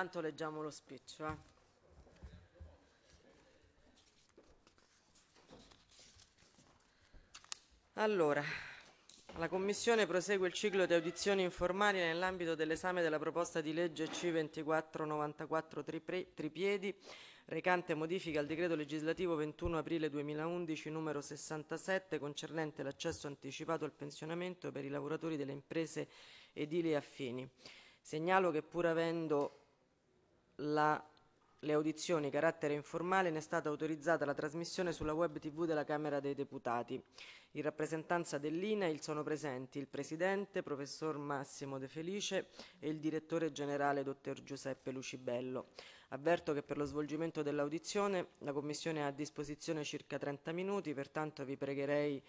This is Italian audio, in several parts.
Intanto leggiamo lo speech. Eh. Allora, la Commissione prosegue il ciclo di audizioni informali nell'ambito dell'esame della proposta di legge C2494 tri Tripiedi recante modifica al decreto legislativo 21 aprile 2011 numero 67 concernente l'accesso anticipato al pensionamento per i lavoratori delle imprese edili e affini. Segnalo che pur avendo la, le audizioni carattere informale ne è stata autorizzata la trasmissione sulla web tv della Camera dei Deputati. In rappresentanza dell'INAIL sono presenti il Presidente, Professor Massimo De Felice e il Direttore Generale, Dottor Giuseppe Lucibello. Avverto che per lo svolgimento dell'audizione la Commissione ha a disposizione circa 30 minuti, pertanto vi pregherei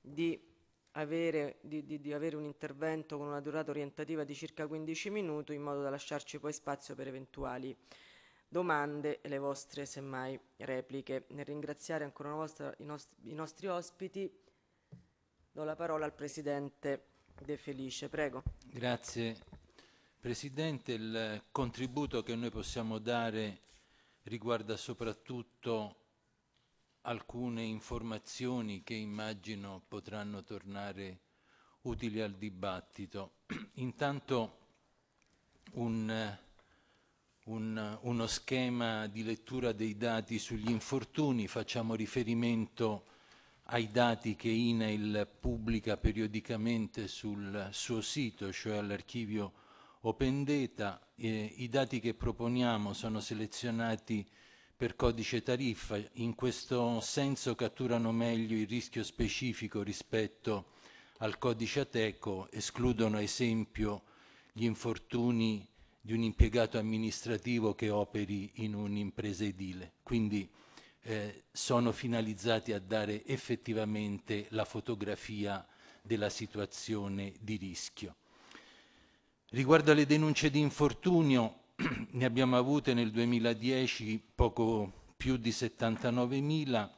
di avere, di, di, di avere un intervento con una durata orientativa di circa 15 minuti in modo da lasciarci poi spazio per eventuali domande e le vostre semmai repliche. Nel ringraziare ancora una volta i nostri, i nostri ospiti do la parola al Presidente De Felice. Prego. Grazie Presidente. Il contributo che noi possiamo dare riguarda soprattutto alcune informazioni che immagino potranno tornare utili al dibattito. Intanto un, un, uno schema di lettura dei dati sugli infortuni, facciamo riferimento ai dati che INAIL pubblica periodicamente sul suo sito, cioè all'archivio Open Data. Eh, I dati che proponiamo sono selezionati per codice tariffa, in questo senso catturano meglio il rischio specifico rispetto al codice ateco, escludono ad esempio gli infortuni di un impiegato amministrativo che operi in un'impresa edile. Quindi eh, sono finalizzati a dare effettivamente la fotografia della situazione di rischio. Riguardo alle denunce di infortunio, ne abbiamo avute nel 2010 poco più di 79.000,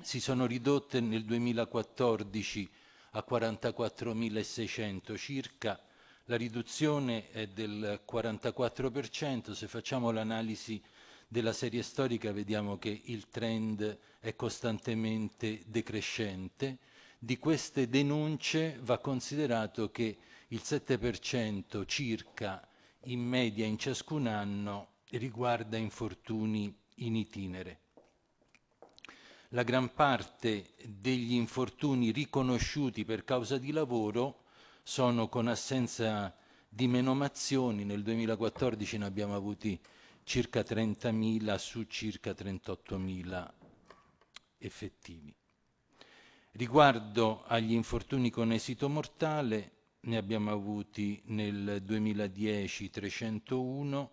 si sono ridotte nel 2014 a 44.600 circa, la riduzione è del 44%, se facciamo l'analisi della serie storica vediamo che il trend è costantemente decrescente. Di queste denunce va considerato che il 7% circa in media in ciascun anno riguarda infortuni in itinere. La gran parte degli infortuni riconosciuti per causa di lavoro sono con assenza di menomazioni, nel 2014 ne abbiamo avuti circa 30.000 su circa 38.000 effettivi. Riguardo agli infortuni con esito mortale, ne abbiamo avuti nel 2010 301,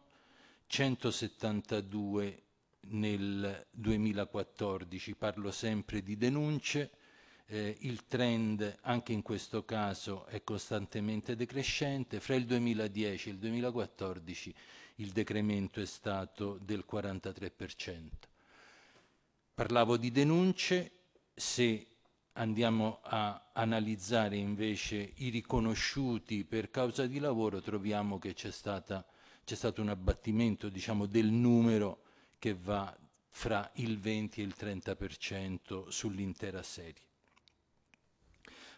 172 nel 2014, parlo sempre di denunce, eh, il trend anche in questo caso è costantemente decrescente, fra il 2010 e il 2014 il decremento è stato del 43%. Parlavo di denunce, se andiamo a analizzare invece i riconosciuti per causa di lavoro, troviamo che c'è, stato un abbattimento diciamo, del numero che va fra il 20 e il 30% sull'intera serie.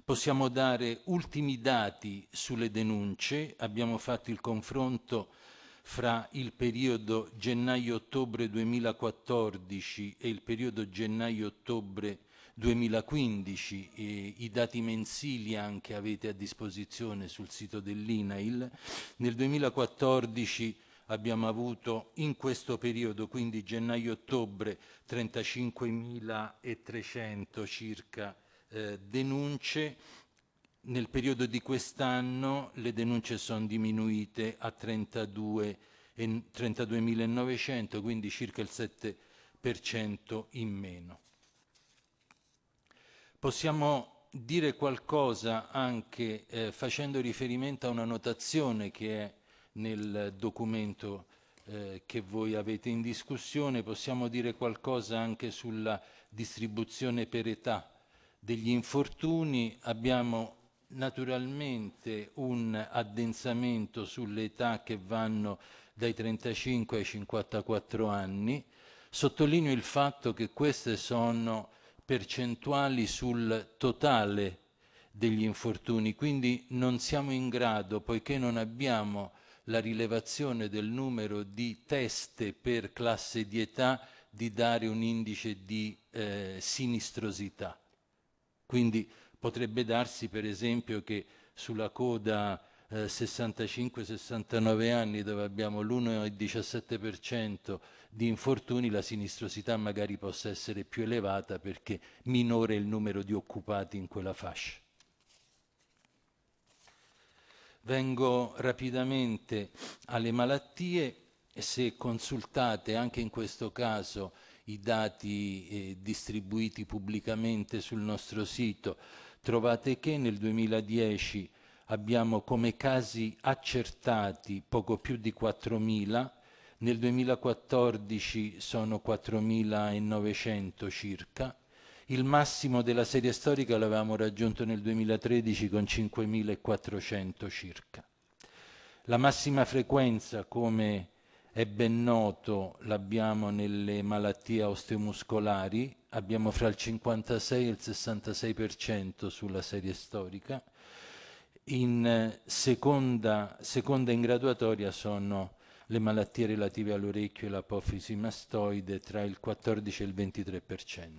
Possiamo dare ultimi dati sulle denunce, abbiamo fatto il confronto fra il periodo gennaio-ottobre 2014 e il periodo gennaio-ottobre 2015 2015, eh, i dati mensili anche avete a disposizione sul sito dell'INAIL. Nel 2014 abbiamo avuto in questo periodo, quindi gennaio-ottobre, 35.300 circa eh, denunce. Nel periodo di quest'anno le denunce sono diminuite a 32.900, quindi circa il 7% in meno. Possiamo dire qualcosa anche eh, facendo riferimento a una notazione che è nel documento eh, che voi avete in discussione, possiamo dire qualcosa anche sulla distribuzione per età degli infortuni, abbiamo naturalmente un addensamento sulle età che vanno dai 35 ai 54 anni. Sottolineo il fatto che queste sono percentuali sul totale degli infortuni, quindi non siamo in grado, poiché non abbiamo la rilevazione del numero di teste per classe di età, di dare un indice di eh, sinistrosità. Quindi potrebbe darsi per esempio che sulla coda eh, 65-69 anni dove abbiamo l'1,17% di infortuni la sinistrosità magari possa essere più elevata perché minore il numero di occupati in quella fascia. Vengo rapidamente alle malattie e se consultate anche in questo caso i dati eh, distribuiti pubblicamente sul nostro sito, trovate che nel 2010 abbiamo come casi accertati poco più di 4.000 nel 2014 sono 4.900 circa, il massimo della serie storica l'avevamo raggiunto nel 2013 con 5.400 circa. La massima frequenza, come è ben noto, l'abbiamo nelle malattie osteomuscolari, abbiamo fra il 56 e il 66% sulla serie storica, in eh, seconda, seconda in graduatoria sono le malattie relative all'orecchio e l'apofisi mastoide tra il 14 e il 23%.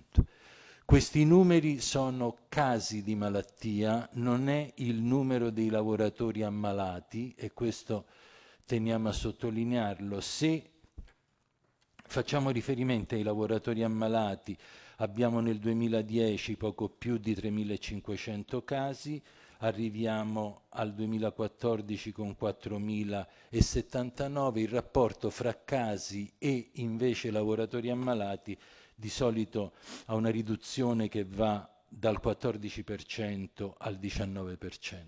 Questi numeri sono casi di malattia, non è il numero dei lavoratori ammalati e questo teniamo a sottolinearlo. Se facciamo riferimento ai lavoratori ammalati, abbiamo nel 2010 poco più di 3.500 casi, arriviamo al 2014 con 4.079, il rapporto fra casi e invece lavoratori ammalati di solito ha una riduzione che va dal 14% al 19%.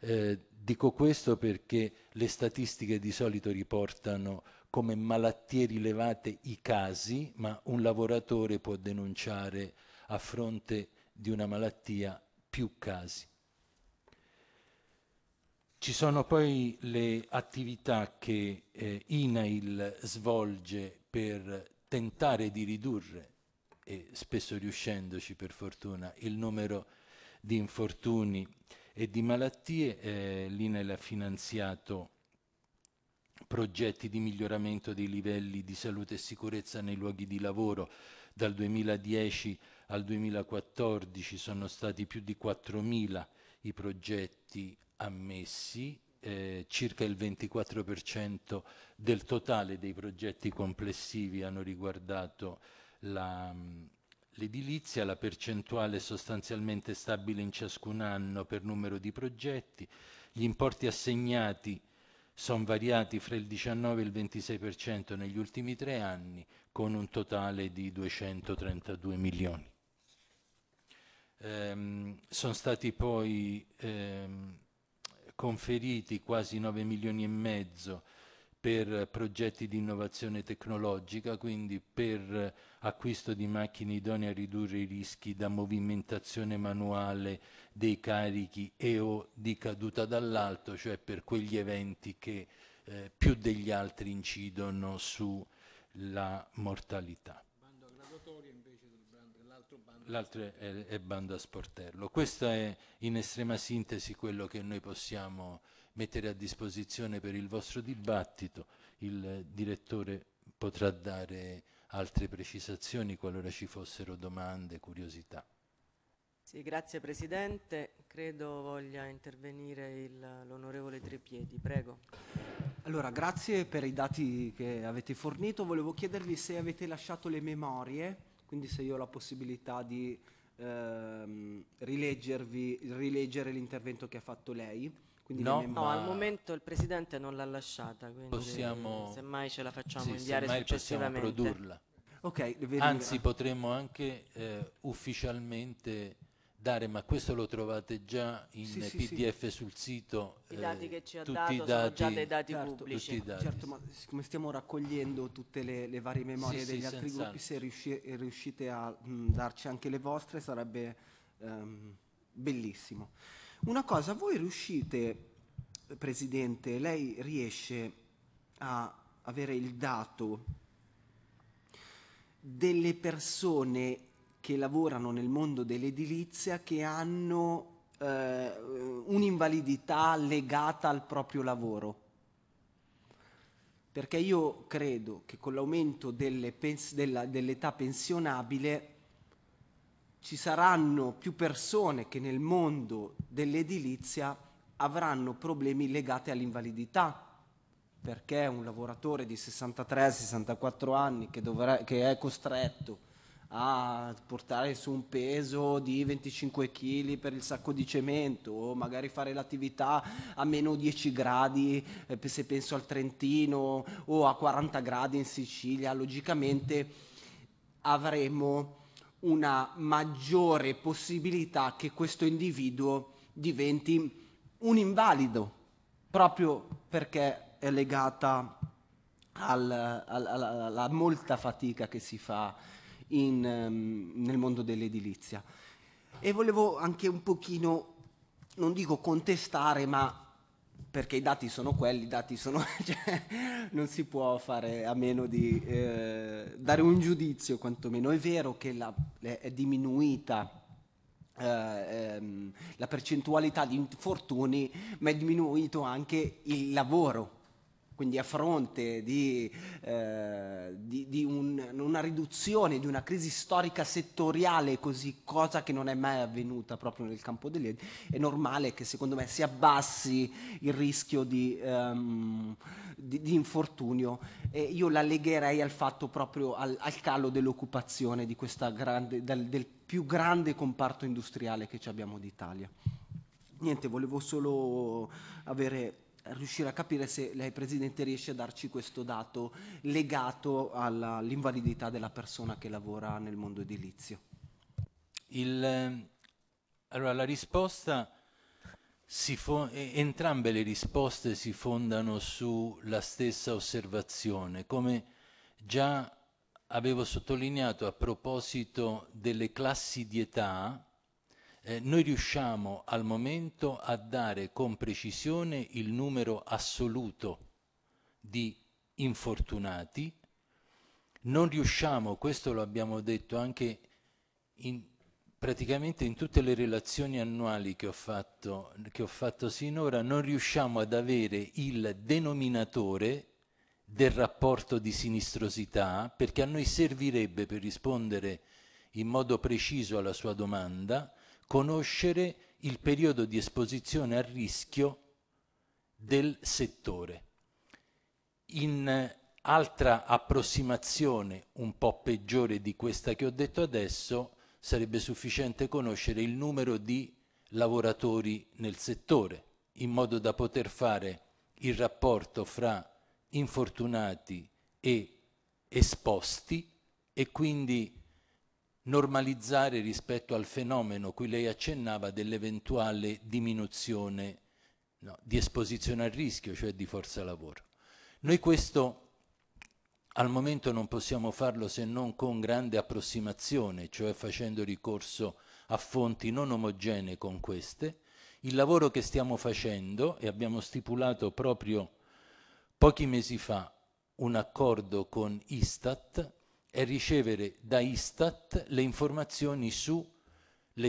Eh, dico questo perché le statistiche di solito riportano come malattie rilevate i casi, ma un lavoratore può denunciare a fronte di una malattia più casi. Ci sono poi le attività che eh, INAIL svolge per tentare di ridurre, e spesso riuscendoci per fortuna, il numero di infortuni e di malattie. Eh, L'INAIL ha finanziato progetti di miglioramento dei livelli di salute e sicurezza nei luoghi di lavoro dal 2010 al 2014 sono stati più di 4.000 i progetti ammessi, eh, circa il 24% del totale dei progetti complessivi hanno riguardato la, mm, l'edilizia, la percentuale sostanzialmente stabile in ciascun anno per numero di progetti, gli importi assegnati sono variati fra il 19 e il 26% negli ultimi tre anni, con un totale di 232 milioni. Ehm, sono stati poi ehm, conferiti quasi 9 milioni e mezzo per progetti di innovazione tecnologica, quindi per acquisto di macchine idonee a ridurre i rischi da movimentazione manuale dei carichi e o di caduta dall'alto, cioè per quegli eventi che eh, più degli altri incidono sulla mortalità l'altro è, è bando a sportello. Questo è in estrema sintesi quello che noi possiamo mettere a disposizione per il vostro dibattito. Il direttore potrà dare altre precisazioni qualora ci fossero domande, curiosità. Sì, grazie Presidente. Credo voglia intervenire l'onorevole Trepiedi. Prego. Allora, grazie per i dati che avete fornito. Volevo chiedervi se avete lasciato le memorie quindi se io ho la possibilità di ehm, rileggere l'intervento che ha fatto lei. No, no, al momento il Presidente non l'ha lasciata, quindi possiamo, semmai ce la facciamo sì, inviare successivamente. Possiamo produrla. Okay, Anzi, potremmo anche eh, ufficialmente dare, ma questo lo trovate già in sì, PDF sì, sul sito. I dati eh, che ci ha dato i dati, sono già dei dati certo, pubblici. I certo, dati. Certo, ma siccome stiamo raccogliendo tutte le, le varie memorie degli altri gruppi, se riusci eh, riuscite a mh, mm, darci anche le vostre sarebbe ehm, bellissimo. Una cosa, voi riuscite, Presidente, lei riesce a avere il dato delle persone che lavorano nel mondo dell'edilizia che hanno eh, un'invalidità legata al proprio lavoro. Perché io credo che con l'aumento dell'età pensionabile ci saranno più persone che nel mondo dell'edilizia avranno problemi legati all'invalidità, perché un lavoratore di 63-64 anni che, dovrà, che è costretto a portare su un peso di 25 kg per il sacco di cemento o magari fare l'attività a meno 10 gradi eh, se penso al Trentino o a 40 gradi in Sicilia, logicamente avremo una maggiore possibilità che questo individuo diventi un invalido proprio perché è legata al, al, alla, alla molta fatica che si fa in, um, nel mondo dell'edilizia. E volevo anche un pochino, non dico contestare, ma perché i dati sono quelli, i dati sono, cioè, non si può fare a meno di eh, dare un giudizio quantomeno. È vero che la, è diminuita eh, ehm, la percentualità di infortuni, ma è diminuito anche il lavoro quindi a fronte di, eh, di, di un, una riduzione di una crisi storica settoriale così, cosa che non è mai avvenuta proprio nel campo delle è normale che secondo me si abbassi il rischio di, um, di infortunio. E io la legherei al fatto proprio al, al calo dell'occupazione grande, del, del più grande comparto industriale che abbiamo d'Italia. Niente, volevo solo avere riuscire a capire se lei Presidente riesce a darci questo dato legato all'invalidità della persona che lavora nel mondo edilizio. Il, eh, allora, la risposta, entrambe le risposte si fondano sulla stessa osservazione, come già avevo sottolineato a proposito delle classi di età, eh, noi riusciamo al momento a dare con precisione il numero assoluto di infortunati, non riusciamo, questo lo abbiamo detto anche in, praticamente in tutte le relazioni annuali che ho, fatto, che ho fatto sinora, non riusciamo ad avere il denominatore del rapporto di sinistrosità, perché a noi servirebbe per rispondere in modo preciso alla sua domanda, conoscere il periodo di esposizione a rischio del settore. In eh, altra approssimazione un po' peggiore di questa che ho detto adesso sarebbe sufficiente conoscere il numero di lavoratori nel settore, in modo da poter fare il rapporto fra infortunati e esposti e quindi normalizzare rispetto al fenomeno cui lei accennava dell'eventuale diminuzione no, di esposizione al rischio, cioè di forza lavoro. Noi questo al momento non possiamo farlo se non con grande approssimazione, cioè facendo ricorso a fonti non omogenee con queste. Il lavoro che stiamo facendo, e abbiamo stipulato proprio pochi mesi fa un accordo con Istat, è ricevere da Istat le informazioni sulle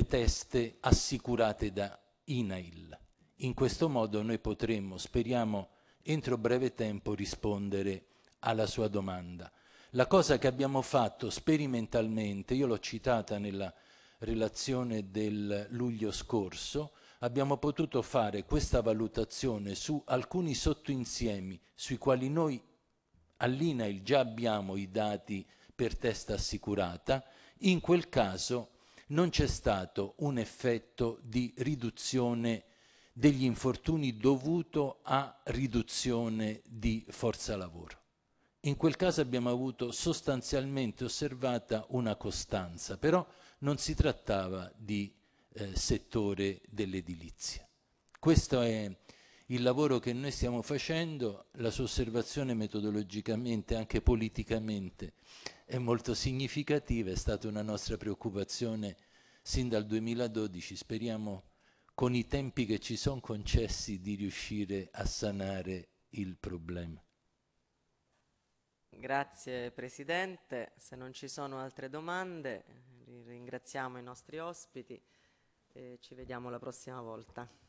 teste assicurate da INAIL. In questo modo noi potremmo, speriamo, entro breve tempo rispondere alla sua domanda. La cosa che abbiamo fatto sperimentalmente, io l'ho citata nella relazione del luglio scorso, abbiamo potuto fare questa valutazione su alcuni sottoinsiemi sui quali noi all'INAIL già abbiamo i dati per testa assicurata, in quel caso non c'è stato un effetto di riduzione degli infortuni dovuto a riduzione di forza lavoro. In quel caso abbiamo avuto sostanzialmente osservata una costanza, però non si trattava di eh, settore dell'edilizia. Questo è il lavoro che noi stiamo facendo, la sua osservazione metodologicamente, anche politicamente, è molto significativa, è stata una nostra preoccupazione sin dal 2012, speriamo con i tempi che ci sono concessi di riuscire a sanare il problema. Grazie Presidente, se non ci sono altre domande ringraziamo i nostri ospiti e ci vediamo la prossima volta.